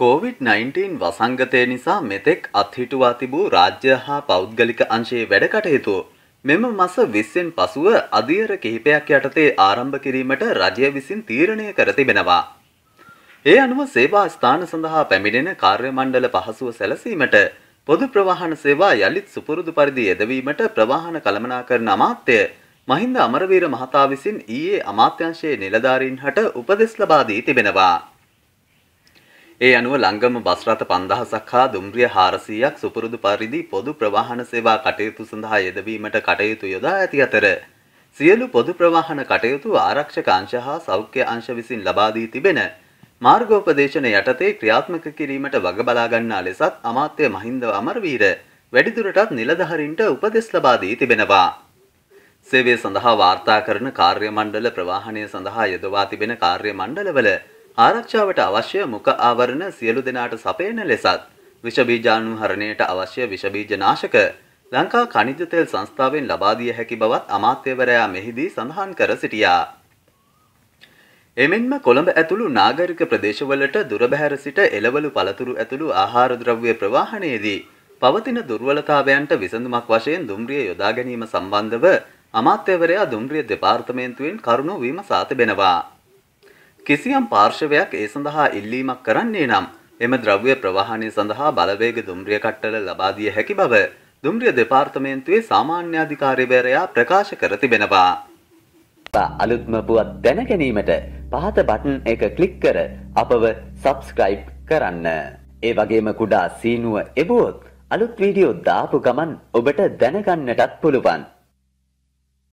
COVID-19 වසංගතය නිසා මෙතෙක් අත්හිටුවා තිබූ රාජ්‍ය හා පෞද්ගලික අංශයේ වැඩකටයුතු. මෙම මස විස්සෙන් පසුව අධියර කිහිපයක් යටතේ ආරම්භ කිරීමට රජය විසින් තීරණය කර තිබෙනවා. ඒ අනුව සේවා ස්ථාන සඳහා පැමිණෙන කාර්යමණ්ඩල පහසුව සැලසීමට පොදු ප්‍රවාහන සේවා යළිත් සුපුරුදු පරිදි යෙදවීමට ප්‍රවාහන කළමනාකරන අමාත්‍ය මහින්ද අමරවීර මහතා විසින් ඊයේ අමාත්‍යංශයේ නිලධාරීන් හට උපදෙස් ලබා දී තිබෙනවා. ඒ අනුව ලංගම බස් රථ 5000ක් හා දුම්රිය 400ක් සුපුරුදු පරිදි පොදු ප්‍රවාහන සේවා කටයුතු සඳහා යෙදවීමට කටයුතු යොදා ඇති අතර සියලු පොදු ප්‍රවාහන කටයුතු ආරක්ෂක අංශ හා සෞඛ්‍ය අංශ විසින් ලබා දී තිබෙන මාර්ගෝපදේශන යටතේ ක්‍රියාත්මක කිරීමට වග බලා ගන්නා ලෙසත් අමාත්‍ය මහින්ද අමරවීර වැඩිදුරටත් නිලධහරින්ට උපදෙස් ලබා දී තිබෙනවා. සේවය සඳහා වාර්තා කරන කාර්ය මණ්ඩල ප්‍රවාහණය සඳහා යොදවා තිබෙන කාර්ය මණ්ඩලවල ආරක්ෂාවට අවශ්‍ය මුඛ ආවරණ සියලු දෙනාට සපයන ලෙසත් විෂබීජානුහරණයට අවශ්‍ය විෂබීජ නාශක ලංකා කනිජ තෙල් සංස්ථාවෙන් ලබා දිය හැකි බවත් අමාත්‍යවරයා මෙහිදී සඳහන් කර සිටියා. එමෙන්ම කොළඹ ඇතුළු නාගරික ප්‍රදේශවලට දුරබැහැර සිට එළවලු පළතුරු ඇතුළු ආහාර ද්‍රව්‍ය ප්‍රවාහනයේදී පවතින දුර්වලතාවයන්ට විසඳුමක් වශයෙන් දුම්රිය යොදා ගැනීම සම්බන්ධව අමාත්‍යවරයා දුම්රිය දෙපාර්තමේන්තුවෙන් කරුණු විමසා තිබෙනවා. කිසියම් පාර්ශවයක් ඒ සඳහා ඉල්ලීමක් කරන්නේ නම් එම ද්‍රව්‍ය ප්‍රවාහනය සඳහා බලවේග දුම්රිය කට්ටල ලබා දිය හැකි බව දුම්රිය දෙපාර්තමේන්තුවේ සාමාන්‍යාධිකාරිවරයා ප්‍රකාශ කර තිබෙනවා. අලුත්ම පුවත් දැනගැනීමට පහත බටන් එක කලික් කර අපව සබස්ක්‍රයිබ් කරන්න. ඒ වගේම කුඩා සීනුව එබුවොත් අලුත් වීඩියෝ දාපු ගමන් ඔබට දැනගන්නටත් පුළුවන්.